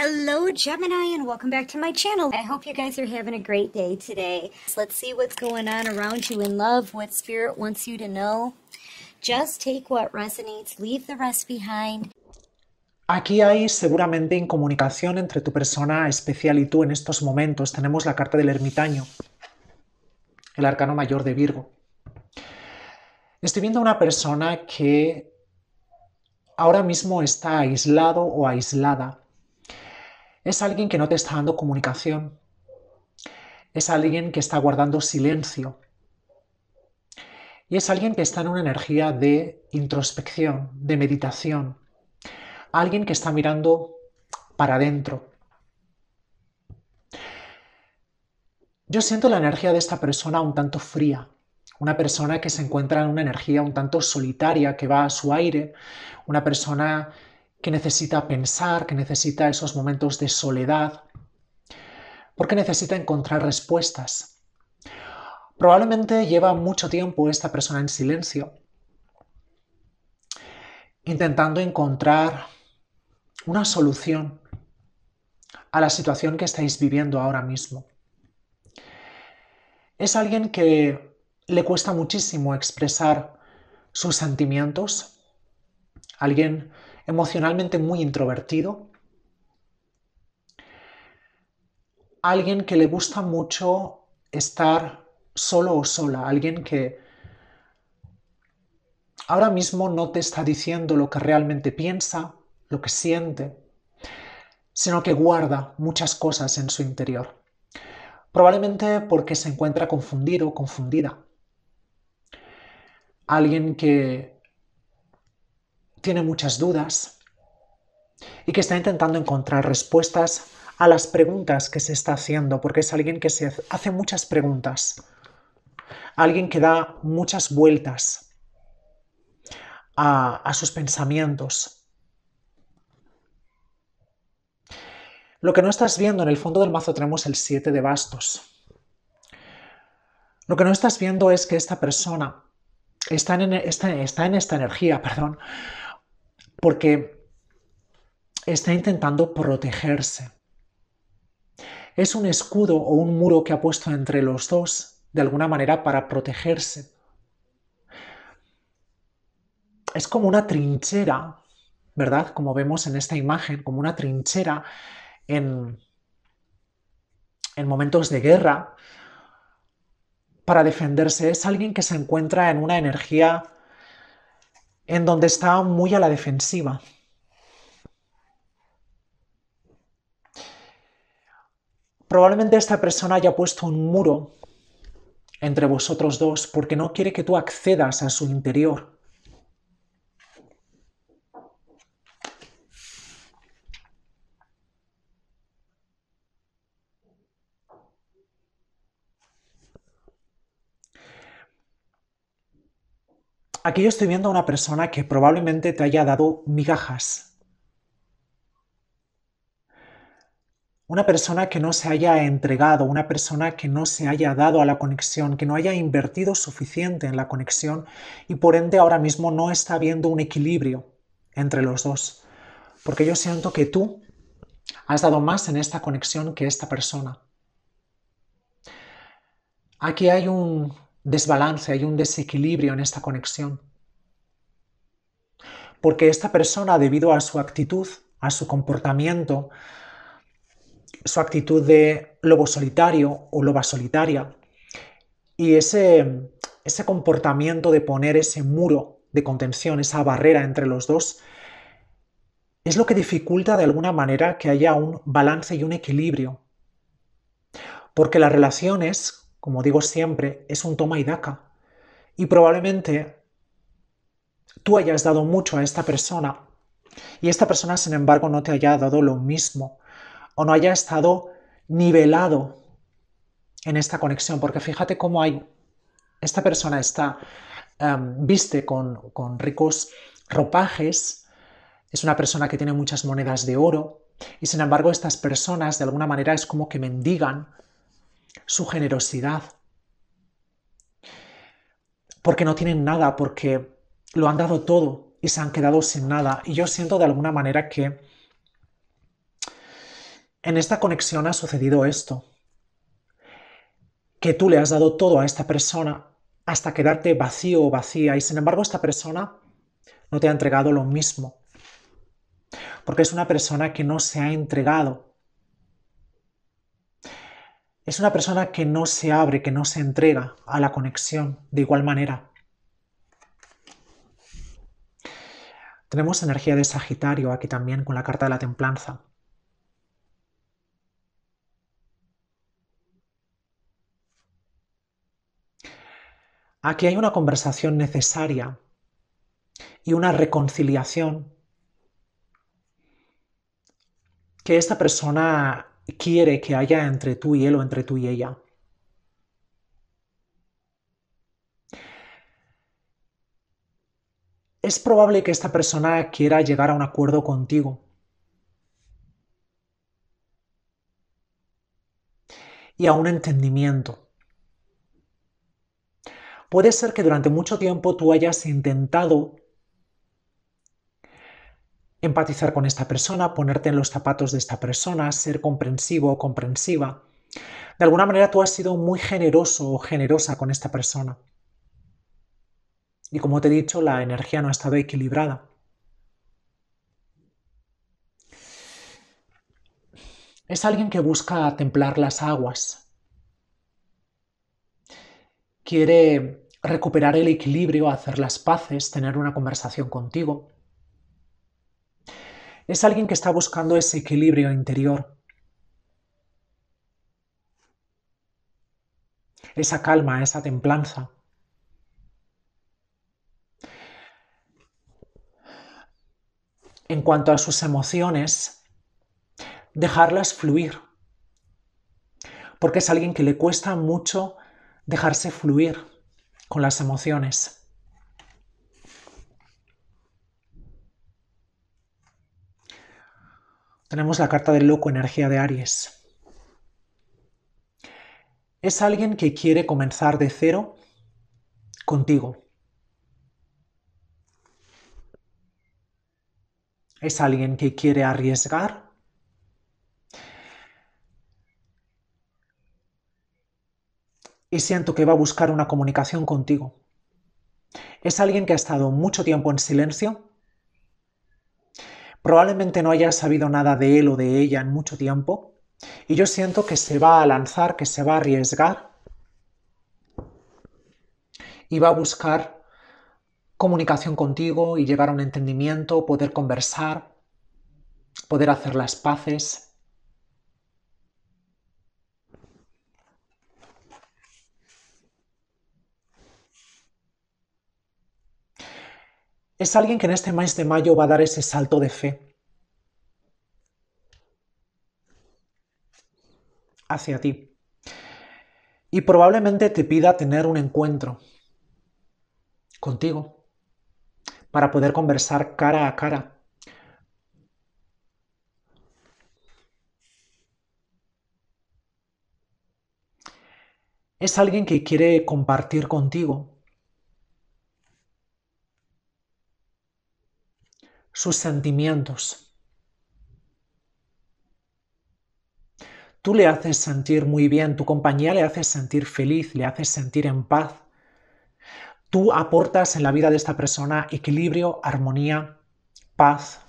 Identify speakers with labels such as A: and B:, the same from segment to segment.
A: Hello Gemini and welcome back to my channel. I hope you guys are having a great day today. Let's see what's going on around you in love, what spirit wants you to know. Just take what resonates, leave the rest behind. Aquí hay seguramente incomunicación entre tu persona especial y tú en estos momentos. Tenemos la carta del ermitaño, el arcano mayor de Virgo. Estoy viendo a una persona que ahora mismo está aislado o aislada es alguien que no te está dando comunicación. Es alguien que está guardando silencio. Y es alguien que está en una energía de introspección, de meditación. Alguien que está mirando para adentro. Yo siento la energía de esta persona un tanto fría, una persona que se encuentra en una energía un tanto solitaria, que va a su aire, una persona que necesita pensar, que necesita esos momentos de soledad, porque necesita encontrar respuestas. Probablemente lleva mucho tiempo esta persona en silencio, intentando encontrar una solución a la situación que estáis viviendo ahora mismo. Es alguien que le cuesta muchísimo expresar sus sentimientos, alguien emocionalmente muy introvertido, alguien que le gusta mucho estar solo o sola, alguien que ahora mismo no te está diciendo lo que realmente piensa, lo que siente, sino que guarda muchas cosas en su interior. Probablemente porque se encuentra confundido, o confundida. Alguien que tiene muchas dudas y que está intentando encontrar respuestas a las preguntas que se está haciendo, porque es alguien que se hace muchas preguntas, alguien que da muchas vueltas a, sus pensamientos. Lo que no estás viendo en el fondo del mazo tenemos el 7 de bastos. Lo que no estás viendo es que esta persona está en esta energía, perdón, porque está intentando protegerse. Es un escudo o un muro que ha puesto entre los dos, de alguna manera, para protegerse. Es como una trinchera, ¿verdad? Como vemos en esta imagen, como una trinchera en, momentos de guerra para defenderse. Es alguien que se encuentra en una energía en donde está muy a la defensiva. Probablemente esta persona haya puesto un muro entre vosotros dos porque no quiere que tú accedas a su interior. Aquí yo estoy viendo a una persona que probablemente te haya dado migajas. Una persona que no se haya entregado, una persona que no se haya dado a la conexión, que no haya invertido suficiente en la conexión y por ende ahora mismo no está habiendo un equilibrio entre los dos. Porque yo siento que tú has dado más en esta conexión que esta persona. Aquí hay un desbalance, hay un desequilibrio en esta conexión. Porque esta persona, debido a su actitud, a su comportamiento, su actitud de lobo solitario o loba solitaria, y ese, ese comportamiento de poner ese muro de contención, esa barrera entre los dos, es lo que dificulta de alguna manera que haya un balance y un equilibrio. Porque las relaciones como digo siempre, es un toma y daca. Y probablemente tú hayas dado mucho a esta persona y esta persona, sin embargo, no te haya dado lo mismo o no haya estado nivelado en esta conexión. Porque fíjate cómo hay, esta persona está, em, viste con, con ricos ropajes, es una persona que tiene muchas monedas de oro y sin embargo estas personas de alguna manera es como que mendigan su generosidad, porque no tienen nada, porque lo han dado todo y se han quedado sin nada. Y yo siento de alguna manera que en esta conexión ha sucedido esto, que tú le has dado todo a esta persona hasta quedarte vacío o vacía y sin embargo esta persona no te ha entregado lo mismo, porque es una persona que no se ha entregado es una persona que no se abre, que no se entrega a la conexión de igual manera. Tenemos energía de Sagitario aquí también con la carta de la templanza. Aquí hay una conversación necesaria y una reconciliación que esta persona quiere que haya entre tú y él o entre tú y ella. Es probable que esta persona quiera llegar a un acuerdo contigo. Y a un entendimiento. Puede ser que durante mucho tiempo tú hayas intentado empatizar con esta persona, ponerte en los zapatos de esta persona, ser comprensivo o comprensiva. De alguna manera tú has sido muy generoso o generosa con esta persona. Y como te he dicho, la energía no ha estado equilibrada. Es alguien que busca templar las aguas. Quiere recuperar el equilibrio, hacer las paces, tener una conversación contigo, es alguien que está buscando ese equilibrio interior, esa calma, esa templanza. En cuanto a sus emociones, dejarlas fluir, porque es alguien que le cuesta mucho dejarse fluir con las emociones. tenemos la carta del loco, energía de Aries. Es alguien que quiere comenzar de cero contigo. Es alguien que quiere arriesgar. Y siento que va a buscar una comunicación contigo. Es alguien que ha estado mucho tiempo en silencio Probablemente no haya sabido nada de él o de ella en mucho tiempo y yo siento que se va a lanzar, que se va a arriesgar y va a buscar comunicación contigo y llegar a un entendimiento, poder conversar, poder hacer las paces es alguien que en este mes de mayo va a dar ese salto de fe hacia ti. Y probablemente te pida tener un encuentro contigo para poder conversar cara a cara. Es alguien que quiere compartir contigo sus sentimientos. Tú le haces sentir muy bien, tu compañía le haces sentir feliz, le haces sentir en paz. Tú aportas en la vida de esta persona equilibrio, armonía, paz.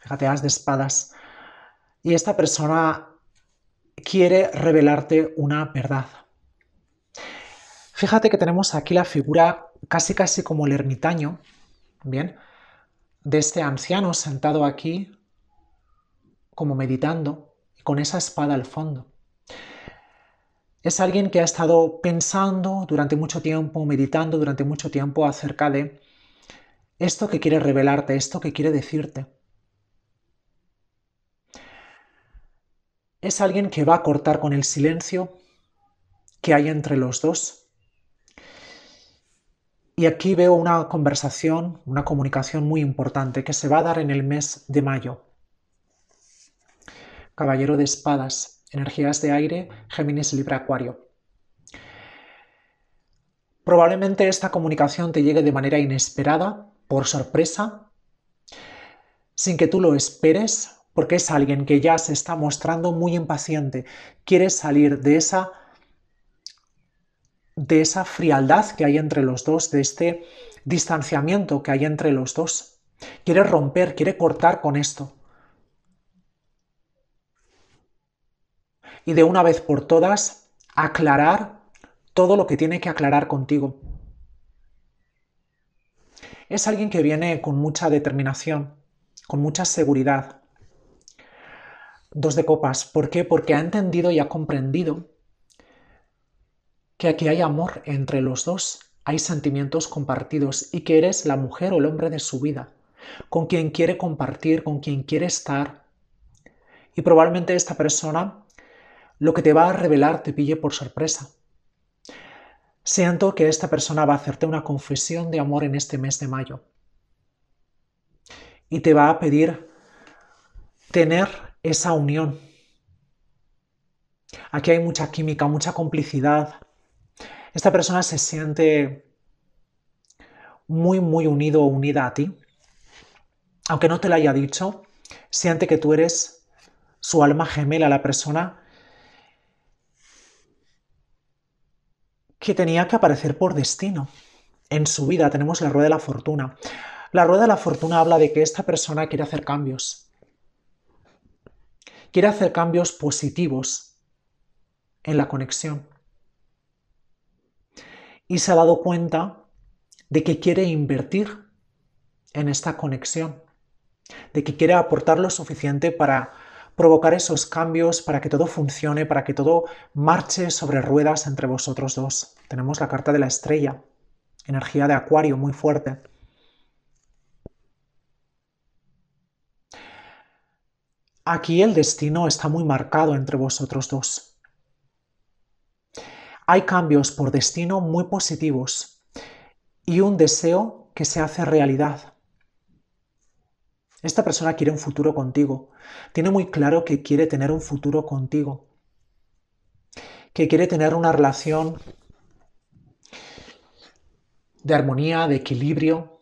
A: Fíjate, haz de espadas. Y esta persona quiere revelarte una verdad. Fíjate que tenemos aquí la figura casi casi como el ermitaño, ¿bien? De este anciano sentado aquí, como meditando, con esa espada al fondo. Es alguien que ha estado pensando durante mucho tiempo, meditando durante mucho tiempo acerca de esto que quiere revelarte, esto que quiere decirte. Es alguien que va a cortar con el silencio que hay entre los dos y aquí veo una conversación, una comunicación muy importante que se va a dar en el mes de mayo. Caballero de Espadas, energías de aire, Géminis, Libre Acuario. Probablemente esta comunicación te llegue de manera inesperada, por sorpresa, sin que tú lo esperes, porque es alguien que ya se está mostrando muy impaciente, quiere salir de esa de esa frialdad que hay entre los dos, de este distanciamiento que hay entre los dos. Quiere romper, quiere cortar con esto. Y de una vez por todas, aclarar todo lo que tiene que aclarar contigo. Es alguien que viene con mucha determinación, con mucha seguridad. Dos de copas. ¿Por qué? Porque ha entendido y ha comprendido que aquí hay amor entre los dos, hay sentimientos compartidos y que eres la mujer o el hombre de su vida, con quien quiere compartir, con quien quiere estar. Y probablemente esta persona lo que te va a revelar te pille por sorpresa. Siento que esta persona va a hacerte una confesión de amor en este mes de mayo. Y te va a pedir tener esa unión. Aquí hay mucha química, mucha complicidad, esta persona se siente muy, muy unido o unida a ti. Aunque no te lo haya dicho, siente que tú eres su alma gemela, la persona que tenía que aparecer por destino. En su vida tenemos la rueda de la fortuna. La rueda de la fortuna habla de que esta persona quiere hacer cambios. Quiere hacer cambios positivos en la conexión y se ha dado cuenta de que quiere invertir en esta conexión, de que quiere aportar lo suficiente para provocar esos cambios, para que todo funcione, para que todo marche sobre ruedas entre vosotros dos. Tenemos la carta de la estrella, energía de acuario muy fuerte. Aquí el destino está muy marcado entre vosotros dos. Hay cambios por destino muy positivos y un deseo que se hace realidad. Esta persona quiere un futuro contigo. Tiene muy claro que quiere tener un futuro contigo. Que quiere tener una relación de armonía, de equilibrio.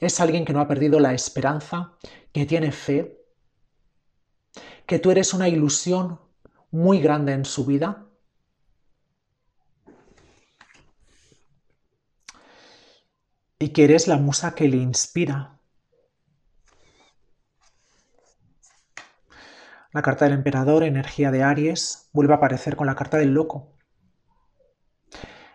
A: Es alguien que no ha perdido la esperanza, que tiene fe, que tú eres una ilusión muy grande en su vida y que eres la musa que le inspira. La carta del emperador, energía de Aries, vuelve a aparecer con la carta del loco.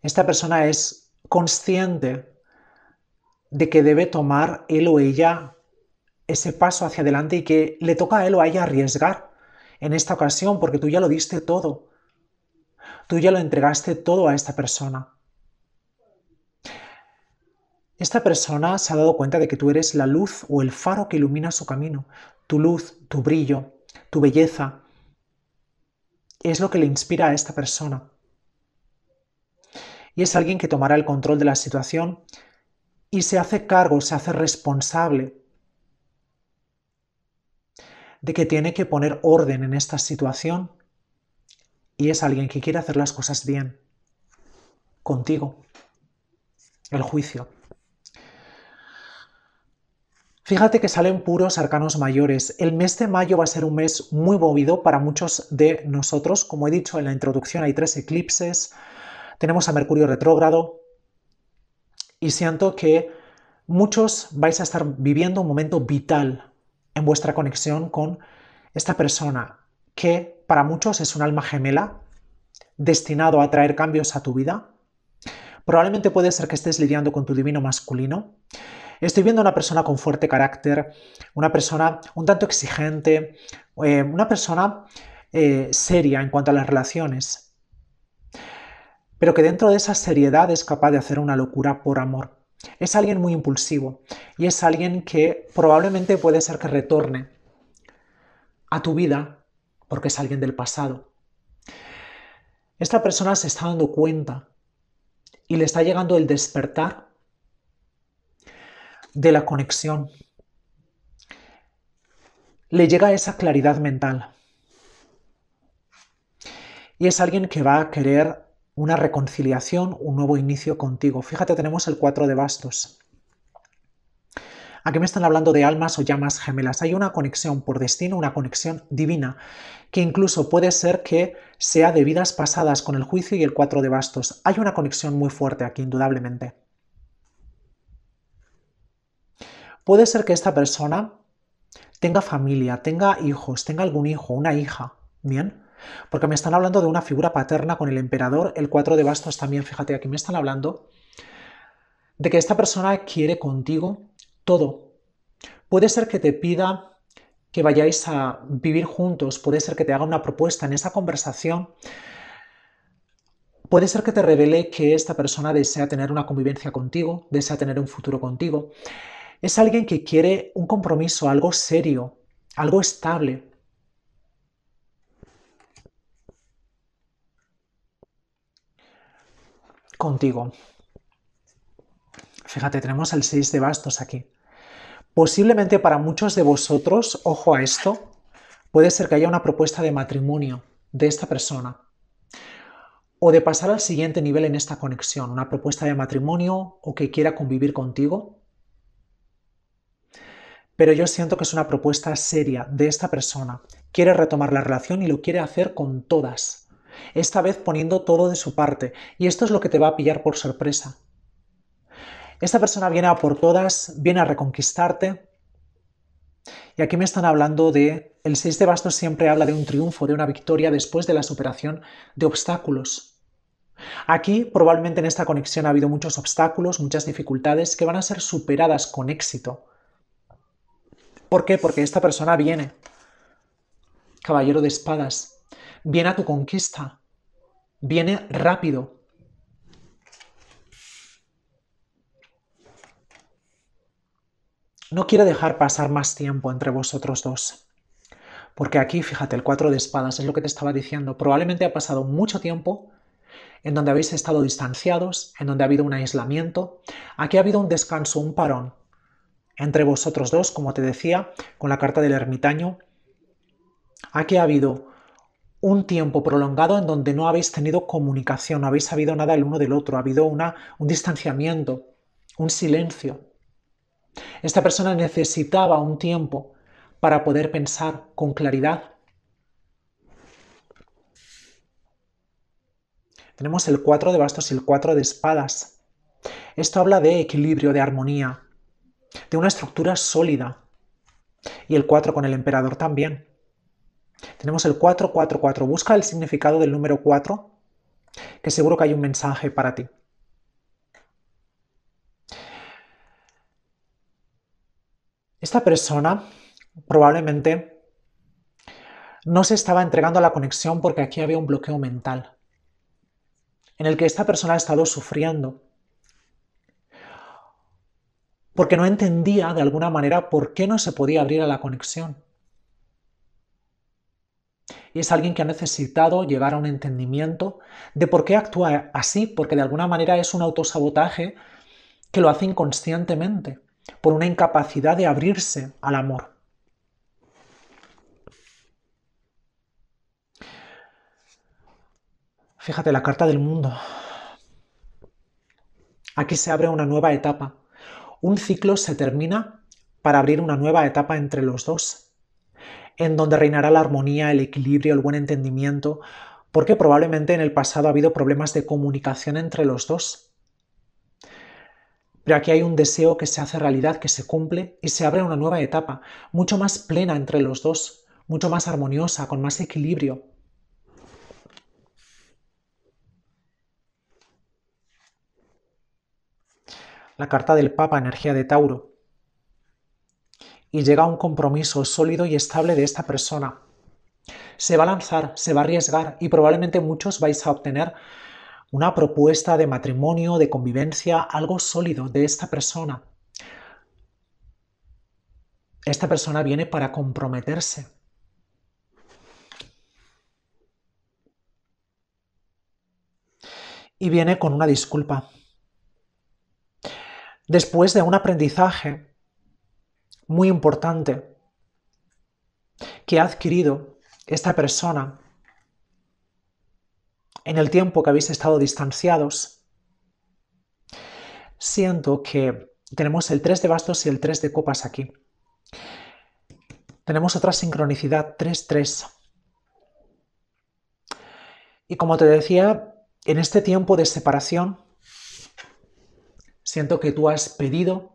A: Esta persona es consciente de que debe tomar él o ella ese paso hacia adelante y que le toca a él o a ella arriesgar en esta ocasión porque tú ya lo diste todo. Tú ya lo entregaste todo a esta persona. Esta persona se ha dado cuenta de que tú eres la luz o el faro que ilumina su camino, tu luz, tu brillo, tu belleza. Es lo que le inspira a esta persona. Y es alguien que tomará el control de la situación y se hace cargo, se hace responsable de que tiene que poner orden en esta situación. Y es alguien que quiere hacer las cosas bien, contigo, el juicio. Fíjate que salen puros arcanos mayores. El mes de mayo va a ser un mes muy movido para muchos de nosotros. Como he dicho en la introducción, hay tres eclipses. Tenemos a Mercurio retrógrado. Y siento que muchos vais a estar viviendo un momento vital en vuestra conexión con esta persona, que para muchos es un alma gemela destinado a traer cambios a tu vida. Probablemente puede ser que estés lidiando con tu divino masculino. Estoy viendo una persona con fuerte carácter, una persona un tanto exigente, eh, una persona eh, seria en cuanto a las relaciones, pero que dentro de esa seriedad es capaz de hacer una locura por amor. Es alguien muy impulsivo y es alguien que probablemente puede ser que retorne a tu vida porque es alguien del pasado. Esta persona se está dando cuenta y le está llegando el despertar de la conexión. Le llega esa claridad mental. Y es alguien que va a querer una reconciliación, un nuevo inicio contigo. Fíjate, tenemos el 4 de bastos. Aquí me están hablando de almas o llamas gemelas. Hay una conexión por destino, una conexión divina, que incluso puede ser que sea de vidas pasadas con el juicio y el 4 de bastos. Hay una conexión muy fuerte aquí, indudablemente. Puede ser que esta persona tenga familia, tenga hijos, tenga algún hijo, una hija, ¿bien? Porque me están hablando de una figura paterna con el emperador, el 4 de bastos también, fíjate, aquí me están hablando de que esta persona quiere contigo todo. Puede ser que te pida que vayáis a vivir juntos, puede ser que te haga una propuesta en esa conversación, puede ser que te revele que esta persona desea tener una convivencia contigo, desea tener un futuro contigo es alguien que quiere un compromiso, algo serio, algo estable. Contigo. Fíjate, tenemos el 6 de bastos aquí. Posiblemente para muchos de vosotros, ojo a esto, puede ser que haya una propuesta de matrimonio de esta persona o de pasar al siguiente nivel en esta conexión, una propuesta de matrimonio o que quiera convivir contigo pero yo siento que es una propuesta seria de esta persona. Quiere retomar la relación y lo quiere hacer con todas. Esta vez poniendo todo de su parte. Y esto es lo que te va a pillar por sorpresa. Esta persona viene a por todas, viene a reconquistarte. Y aquí me están hablando de... El 6 de bastos siempre habla de un triunfo, de una victoria después de la superación de obstáculos. Aquí probablemente en esta conexión ha habido muchos obstáculos, muchas dificultades que van a ser superadas con éxito. ¿Por qué? Porque esta persona viene, caballero de espadas, viene a tu conquista, viene rápido. No quiere dejar pasar más tiempo entre vosotros dos. Porque aquí, fíjate, el cuatro de espadas es lo que te estaba diciendo. Probablemente ha pasado mucho tiempo en donde habéis estado distanciados, en donde ha habido un aislamiento. Aquí ha habido un descanso, un parón entre vosotros dos, como te decía, con la carta del ermitaño. Aquí ha habido un tiempo prolongado en donde no habéis tenido comunicación, no habéis sabido nada el uno del otro, ha habido una, un distanciamiento, un silencio. Esta persona necesitaba un tiempo para poder pensar con claridad. Tenemos el 4 de bastos y el 4 de espadas. Esto habla de equilibrio, de armonía, de una estructura sólida. Y el 4 con el emperador también. Tenemos el 444. Busca el significado del número 4, que seguro que hay un mensaje para ti. Esta persona probablemente no se estaba entregando a la conexión porque aquí había un bloqueo mental en el que esta persona ha estado sufriendo porque no entendía de alguna manera por qué no se podía abrir a la conexión. Y es alguien que ha necesitado llegar a un entendimiento de por qué actúa así, porque de alguna manera es un autosabotaje que lo hace inconscientemente, por una incapacidad de abrirse al amor. Fíjate la carta del mundo. Aquí se abre una nueva etapa un ciclo se termina para abrir una nueva etapa entre los dos, en donde reinará la armonía, el equilibrio, el buen entendimiento, porque probablemente en el pasado ha habido problemas de comunicación entre los dos. Pero aquí hay un deseo que se hace realidad, que se cumple y se abre una nueva etapa, mucho más plena entre los dos, mucho más armoniosa, con más equilibrio. la carta del Papa Energía de Tauro y llega un compromiso sólido y estable de esta persona. Se va a lanzar, se va a arriesgar y probablemente muchos vais a obtener una propuesta de matrimonio, de convivencia, algo sólido de esta persona. Esta persona viene para comprometerse. Y viene con una disculpa después de un aprendizaje muy importante que ha adquirido esta persona en el tiempo que habéis estado distanciados, siento que tenemos el 3 de bastos y el 3 de copas aquí. Tenemos otra sincronicidad 3-3. Y como te decía, en este tiempo de separación Siento que tú has pedido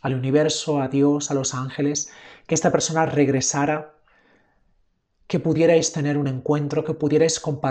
A: al universo, a Dios, a los ángeles, que esta persona regresara, que pudierais tener un encuentro, que pudierais compartir